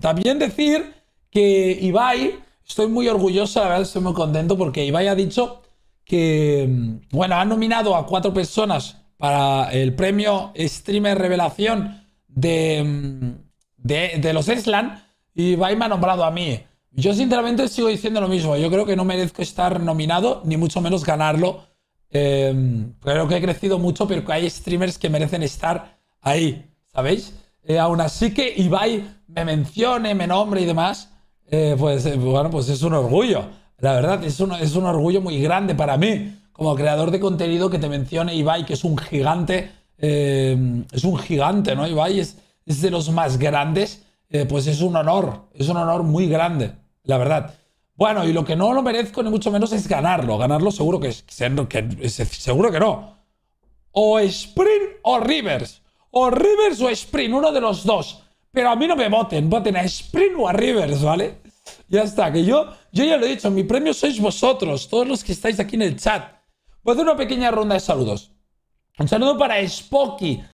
También decir que Ibai, estoy muy orgulloso, la verdad estoy muy contento porque Ibai ha dicho que, bueno, ha nominado a cuatro personas para el premio Streamer Revelación de, de, los Eslan y Ibai me ha nombrado a mí. Yo sinceramente sigo diciendo lo mismo, yo creo que no merezco estar nominado ni mucho menos ganarlo. Em, creo que he crecido mucho, pero que hay streamers que merecen estar ahí, ¿sabéis? Eh, aún así que Ibai me mencione, me nombre y demás, eh, pues eh, bueno, pues es un orgullo. La verdad, es un, es un orgullo muy grande para mí, como creador de contenido, que te mencione Ibai, que es un gigante, eh, es un gigante, ¿no? Ibai es, es de los más grandes, pues es un honor, es un honor muy grande, la verdad. Bueno, y lo que no lo merezco ni mucho menos es ganarlo, ganarlo seguro que, que seguro que no. O Sprint o Rivers, o Rivers o Sprint, uno de los dos pero a mí no me voten, voten a Sprint o a Rivers, ¿vale? Ya está, que yo, yo ya lo he dicho, mi premio sois vosotros, todos los que estáis aquí en el chat. Voy a hacer una pequeña ronda de saludos. Un saludo para Spocky,